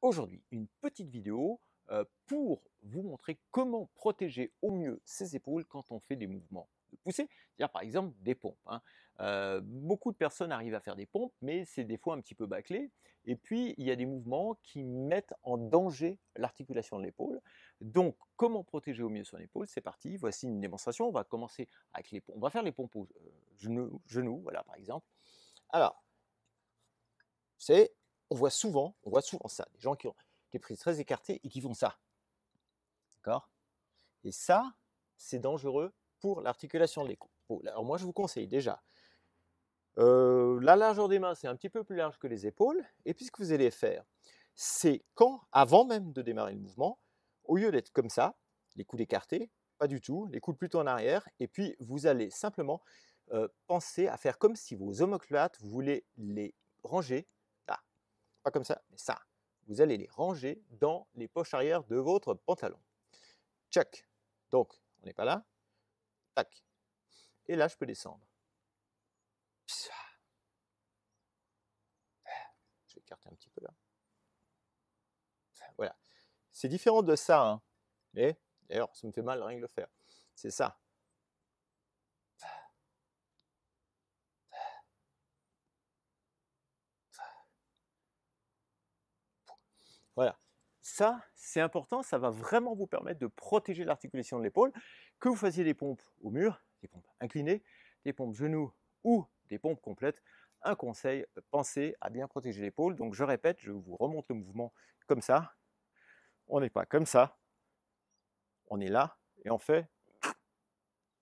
Aujourd'hui, une petite vidéo euh, pour vous montrer comment protéger au mieux ses épaules quand on fait des mouvements de poussée, c'est-à-dire par exemple des pompes. Hein. Euh, beaucoup de personnes arrivent à faire des pompes, mais c'est des fois un petit peu bâclé. Et puis, il y a des mouvements qui mettent en danger l'articulation de l'épaule. Donc, comment protéger au mieux son épaule C'est parti, voici une démonstration. On va commencer avec les pompes. On va faire les pompes aux euh, genoux, voilà par exemple. Alors, c'est on voit souvent, on voit souvent ça, des gens qui ont des prises très écartées et qui font ça. D'accord Et ça, c'est dangereux pour l'articulation de l'écho. Alors moi, je vous conseille déjà, euh, la largeur des mains, c'est un petit peu plus large que les épaules, et puis ce que vous allez faire, c'est quand, avant même de démarrer le mouvement, au lieu d'être comme ça, les coudes écartés, pas du tout, les coudes plutôt en arrière, et puis vous allez simplement euh, penser à faire comme si vos omoplates, vous voulez les ranger comme ça, mais ça, vous allez les ranger dans les poches arrière de votre pantalon. tchac Donc, on n'est pas là. Tac. Et là, je peux descendre. Je un petit peu là. Voilà. C'est différent de ça. Hein. mais D'ailleurs, ça me fait mal rien que le faire. C'est ça. Voilà. Ça, c'est important, ça va vraiment vous permettre de protéger l'articulation de l'épaule, que vous fassiez des pompes au mur, des pompes inclinées, des pompes genoux ou des pompes complètes. Un conseil, pensez à bien protéger l'épaule. Donc je répète, je vous remonte le mouvement comme ça. On n'est pas comme ça. On est là et on fait.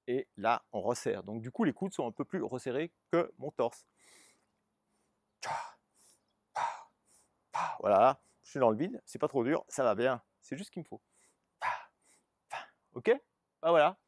Et là, on resserre. Donc du coup, les coudes sont un peu plus resserrés que mon torse. Voilà je suis dans le vide, c'est pas trop dur, ça va bien, c'est juste ce qu'il me faut. Ok Bah voilà,